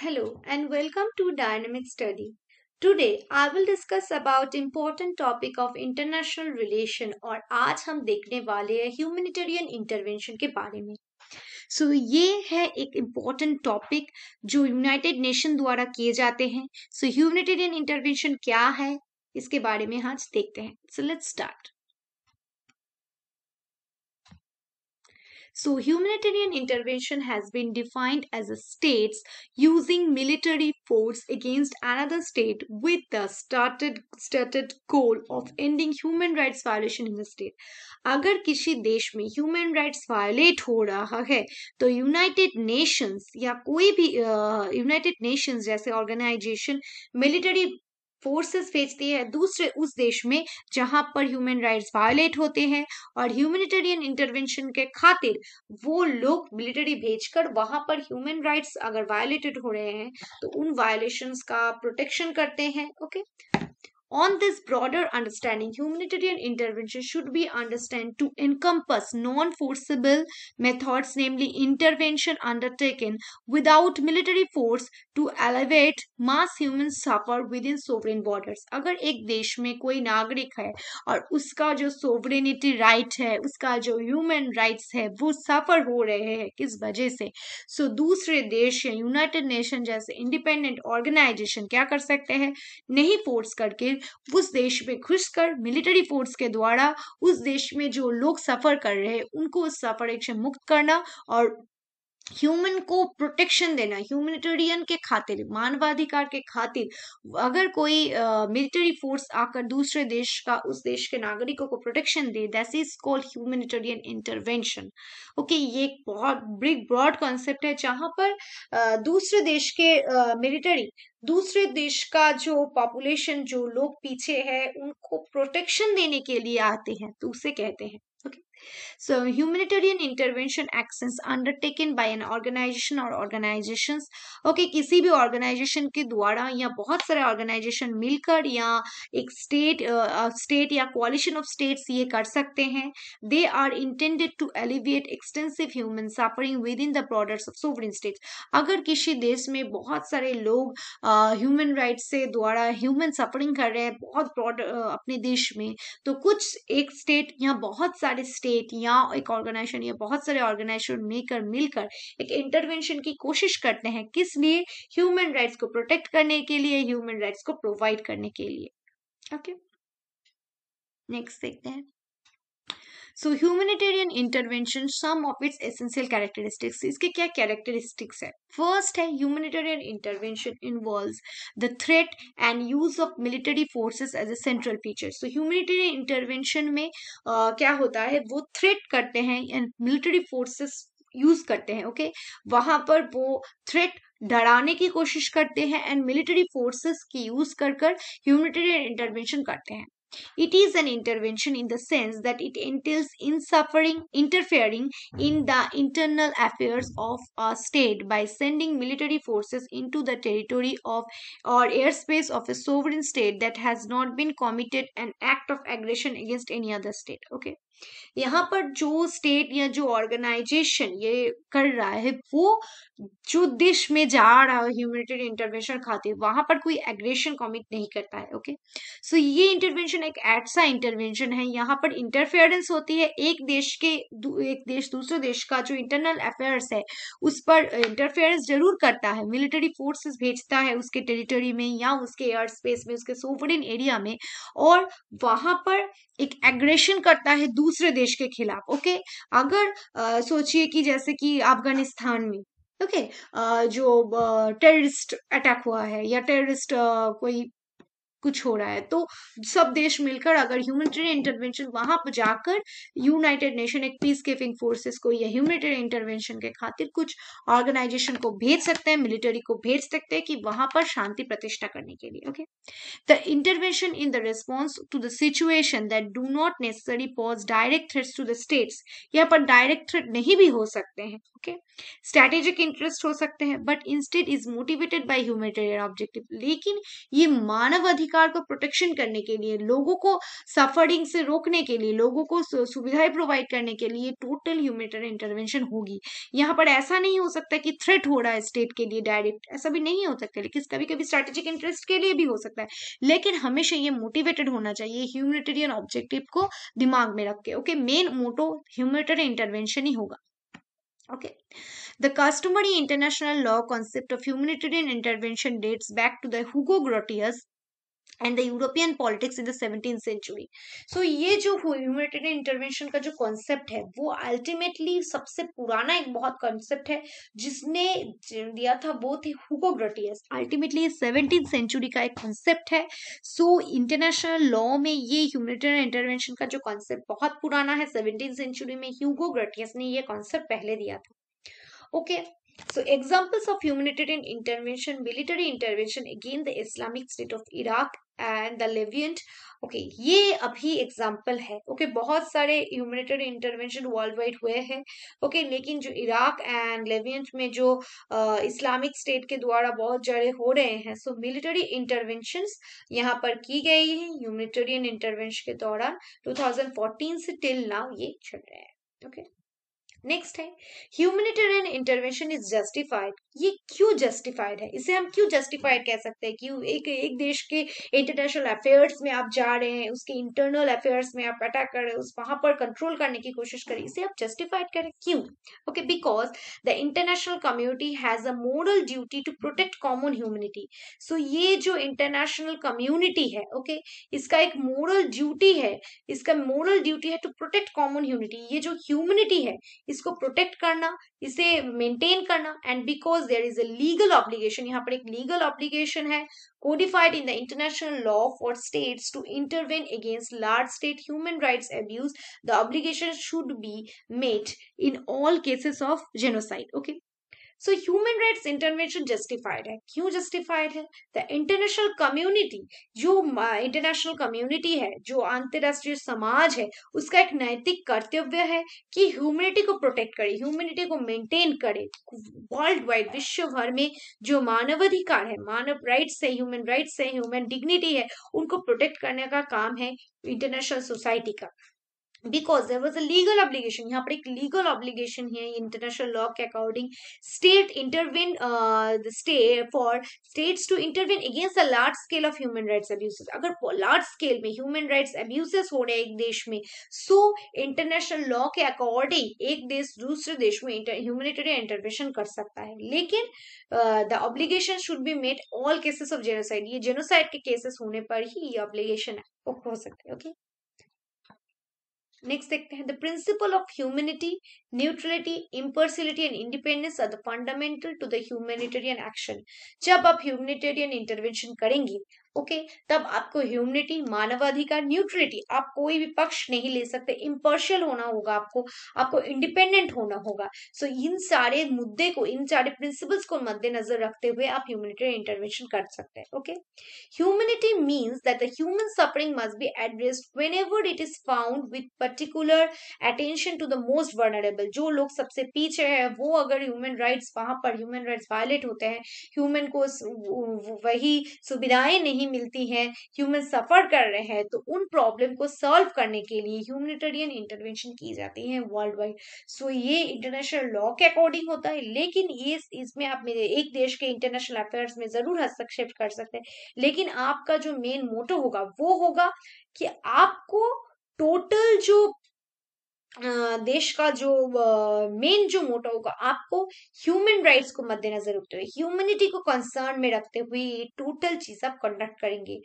Hello and welcome to Dynamic Study. Today I will discuss about important topic of international relation और आज हम देखने वाले हैं humanitarian intervention के बारे में सो so, ये है एक इम्पॉर्टेंट टॉपिक जो यूनाइटेड नेशन द्वारा किए जाते हैं सो ह्यूमनिटेरियन इंटरवेंशन क्या है इसके बारे में आज देखते हैं so let's start So humanitarian intervention has been defined as a states using military force against another state with the started stated goal of ending human rights violation in the state. अगर किसी देश में human rights violate हो रहा है तो United Nations या कोई भी यूनाइटेड uh, जैसे organisation military फोर्सेस भेजती है दूसरे उस देश में जहां पर ह्यूमन राइट्स वायोलेट होते हैं और ह्यूमनिटेरियन इंटरवेंशन के खातिर वो लोग मिलिट्री भेजकर वहां पर ह्यूमन राइट्स अगर वायोलेटेड हो रहे हैं तो उन वायोलेशंस का प्रोटेक्शन करते हैं okay On this broader understanding, humanitarian intervention should be understood to encompass non forcible methods, namely intervention undertaken without military force to alleviate mass human suffer within sovereign borders. agar ek desh mein koi nagrik hai aur uska jo sovereignty right hai uska jo human rights hai wo suffer ho rahe hai kis wajah se so, dusre desh या United Nation जैसे independent organisation क्या कर सकते हैं नहीं force करके उस देश में घुस कर मिलिट्री फोर्स के द्वारा उस देश में जो लोग सफ़र कर रहे हैं उनको उस सफ़र से मुक्त करना और ह्यूमन को प्रोटेक्शन देना ह्यूमनिटेरियन के खातिर मानवाधिकार के खातिर अगर कोई मिलिट्री uh, फोर्स आकर दूसरे देश का उस देश के नागरिकों को प्रोटेक्शन दे that is called humanitarian intervention okay ये एक बहुत बिग ब्रॉड कॉन्सेप्ट है जहां पर uh, दूसरे देश के मिलिट्री uh, दूसरे देश का जो पॉपुलेशन जो लोग पीछे है उनको प्रोटेक्शन देने के लिए आते हैं तो उसे कहते हैं So, humanitarian intervention actions undertaken by an organization or organizations. Okay okay, किसी भी ऑर्गेनाइजेशन के द्वारा या बहुत सारे ऑर्गेनाइजेशन मिलकर या एक स्टेट स्टेट या कोalition ऑफ स्टेट्स ये कर सकते हैं they are intended to alleviate extensive human suffering within the products of sovereign states अगर किसी देश में बहुत सारे लोग ह्यूमन uh, राइट्स से द्वारा ह्यूमन सफरिंग कर रहे हैं बहुत ब्रॉड uh, अपने देश में तो कुछ एक स्टेट या बहुत सारे स्टेट स्टेट या एक ऑर्गेनाइजेशन या बहुत सारे ऑर्गेनाइजेशन मिलकर मिलकर एक इंटरवेंशन की कोशिश करते हैं किस लिए ह्यूमन राइट्स को प्रोटेक्ट करने के लिए ह्यूमन राइट्स को प्रोवाइड करने के लिए ओके नेक्स्ट देखते हैं so humanitarian intervention some of its essential characteristics इसके क्या कैरेक्टरिस्टिक्स है फर्स्ट है humanitarian intervention involve the threat and use of military forces as a central feature so humanitarian intervention में uh, क्या होता है वो थ्रेट करते हैं एंड मिलिटरी फोर्सेस यूज करते हैं ओके okay? वहां पर वो थ्रेट डराने की कोशिश करते हैं एंड मिलिट्री फोर्सेस की यूज कर कर ह्यूमनिटेरियन इंटरवेंशन करते हैं It is an intervention in the sense that it entails in suffering, interfering in the internal affairs of a state by sending military forces into the territory of or airspace of a sovereign state that has not been committed an act of aggression against any other state. Okay. यहाँ पर जो state या जो organisation ये कर रहा है वो जो देश में जा रहा है ह्यूमनिटेरियन इंटरवेंशन खाते वहां पर कोई एग्रेशन कमिट नहीं करता है ओके सो so, ये इंटरवेंशन एक ऐसा इंटरवेंशन है यहाँ पर इंटरफेरेंस होती है एक देश के एक देश दूसरे देश का जो इंटरनल अफेयर्स है उस पर इंटरफेरेंस जरूर करता है मिलिट्री फोर्सेस भेजता है उसके टेरिटरी में या उसके एयर स्पेस में उसके सोवरिन एरिया में और वहां पर एक एग्रेशन करता है दूसरे दूसरे देश के खिलाफ ओके अगर सोचिए कि जैसे कि अफगानिस्तान में ओके जो टेररिस्ट अटैक हुआ है या टेररिस्ट कोई कुछ हो रहा है तो सब देश मिलकर अगर ह्यूमनिटेरियन इंटरवेंशन वहां पर जाकर यूनाइटेड नेशन एक पीस कीपिंग फोर्सेस को या ह्यूमनिटेरियन इंटरवेंशन के खातिर कुछ ऑर्गेनाइजेशन को भेज सकते हैं मिलिट्री को भेज सकते हैं कि वहां पर शांति प्रतिष्ठा करने के लिए okay the intervention in the response to the situation that do not necessary pose direct threats to the states यहाँ पर डायरेक्ट थ्रेट नहीं भी हो सकते हैं ओके स्ट्रेटेजिक इंटरेस्ट हो सकते हैं but instead is motivated by humanitarian objective लेकिन ये मानव अधिक अधिकार को प्रोटेक्शन करने के लिए लोगों को सफरिंग से रोकने के लिए लोगों को सुविधाएं प्रोवाइड करने के लिए टोटल ह्यूमेटरियन इंटरवेंशन होगी यहाँ पर ऐसा नहीं हो सकता कि थ्रेट हो रहा है स्टेट के लिए डायरेक्ट ऐसा भी नहीं हो सकता लेकिन कभी कभी स्ट्रेटेजिक इंटरेस्ट के लिए भी हो सकता है लेकिन हमेशा ये मोटिवेटेड होना चाहिए ह्यूमेटेरियन ऑब्जेक्टिव को दिमाग में रख के okay main motto humanitarian intervention ही होगा okay the customary international law concept of humanitarian intervention dates back to the Hugo Grotius and the European politics in the century so ये जो ह्यूमैनिटेरियन इंटरवेंशन का जो कॉन्सेप्ट है वो ultimately सबसे पुराना एक बहुत कॉन्सेप्ट है जिसने दिया था वो थे हुको अल्टीमेटली ये सेवनटीन सेंचुरी का एक कॉन्सेप्ट है सो इंटरनेशनल लॉ में ये ह्यूमैनिटेरियन इंटरवेंशन का जो कॉन्सेप्ट बहुत पुराना है सेवनटीन सेंचुरी में ह्यूगोग्रटियस ने यह कॉन्सेप्ट पहले दिया था okay okay. So examples of humanitarian intervention, military intervention, again the Islamic State of Iraq and the levant okay ये अभी एग्जाम्पल है ओके okay, बहुत सारे ह्यूमनिटरी इंटरवेंशन वर्ल्ड वाइड हुए हैं ओके okay, लेकिन जो इराक एंड लेवियंट में जो इस्लामिक uh, स्टेट के द्वारा बहुत जड़े हो रहे हैं सो मिलिटरी इंटरवेंशन यहाँ पर की गई है ह्यूमनिटेरियन इंटरवेंशन के दौरान 2014 से टिल नाउ ये चल रहे हैं ओके okay? नेक्स्ट है ह्यूमनिटेरियन इंटरवेंशन इज जस्टिफाइड ये क्यों जस्टिफाइड है इसे हम क्यों जस्टिफाइड कह सकते हैं कि एक एक देश के इंटरनेशनल अफेयर्स में आप जा रहे हैं उसके इंटरनल अफेयर्स में आप अटैक कर रहे हैं उस वहां पर कंट्रोल करने की कोशिश करें इसे आप जस्टिफाइड करें क्यों okay because the international community has a moral duty to protect common humanity so ये जो इंटरनेशनल कम्युनिटी है ओके okay, इसका एक मोरल ड्यूटी है इसका मोरल ड्यूटी है टू प्रोटेक्ट कॉमन ह्यूमिनिटी ये जो ह्यूमिनिटी है इसको प्रोटेक्ट करना इसे मेंटेन करना and because there is a legal obligation यहाँ पर एक लीगल ऑब्लिगेशन है codified in the international law for states to intervene against large state human rights abuse the obligation should be made in all cases of genocide okay so human rights intervention justified है क्यों justified है the international community जो international community है जो अंतरराष्ट्रीय समाज है उसका एक नैतिक कर्तव्य है कि ह्यूमनिटी को प्रोटेक्ट करे ह्यूमनिटी को मेंटेन करे वर्ल्ड वाइड विश्व भर में जो मानवाधिकार है मानव राइट्स है ह्यूमन राइट्स है ह्यूमन डिग्निटी है उनको प्रोटेक्ट करने का काम है इंटरनेशनल सोसाइटी का because there was a legal obligation यहाँ पर एक लीगल ऑब्लीगेशन है इंटरनेशनल लॉ के according state intervene state for states to intervene against the large scale of human rights abuses अगर लार्ज स्केल में ह्यूमन राइट्स अब्यूसेस हो रहे हैं एक देश में सो इंटरनेशनल लॉ के अकॉर्डिंग एक देश दूसरे देश में ह्यूमनिटेरियन इंटरवेशन कर सकता है लेकिन the obligation should be made all cases of genocide ये जेनोसाइड के केसेस होने पर ही ये ऑब्लीगेशन हो सकता है ओके okay? नेक्स्ट देखते हैं the principle of humanity neutrality impartiality and independence are the fundamental to the humanitarian action जब आप ह्यूमनिटेरियन इंटरवेंशन करेंगे ओके तब आपको ह्यूमनिटी मानवाधिकार न्यूट्रिटी आप कोई भी पक्ष नहीं ले सकते इम्पर्शियल होना होगा आपको आपको इंडिपेंडेंट होना होगा सो so, इन सारे मुद्दे को इन सारे प्रिंसिपल्स को मद्देनजर रखते हुए आप ह्यूमिनिटी इंटरवेंशन कर सकते हैं okay humanity means that the human suffering must be addressed whenever it is found with particular attention to the most vulnerable जो लोग सबसे पीछे है वो अगर ह्यूमन राइट्स वहां पर ह्यूमन राइट्स वायलेट होते हैं ह्यूमन को वही सुविधाएं नहीं नहीं मिलती है ह्यूमन सफ़र कर रहे हैं तो उन प्रॉब्लम को सॉल्व करने के लिए ह्यूमनिटेरियन इंटरवेंशन की जाती है वर्ल्ड वाइड सो ये इंटरनेशनल लॉ के अकॉर्डिंग होता है लेकिन ये इसमें आप मेरे एक देश के इंटरनेशनल अफेयर्स में ज़रूर हस्तक्षेप कर सकते हैं लेकिन आपका जो मेन मोटो होगा वो होगा कि आपको टोटल जो देश का जो मेन जो मोटो होगा आपको ह्यूमन राइट्स को मद्देनजर रखते हुए ह्यूमनिटी को कंसर्न में रखते हुए ये टोटल चीज आप कंडक्ट करेंगे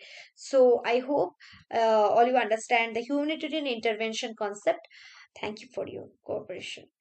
so I hope all you understand the humanitarian intervention concept thank you for your cooperation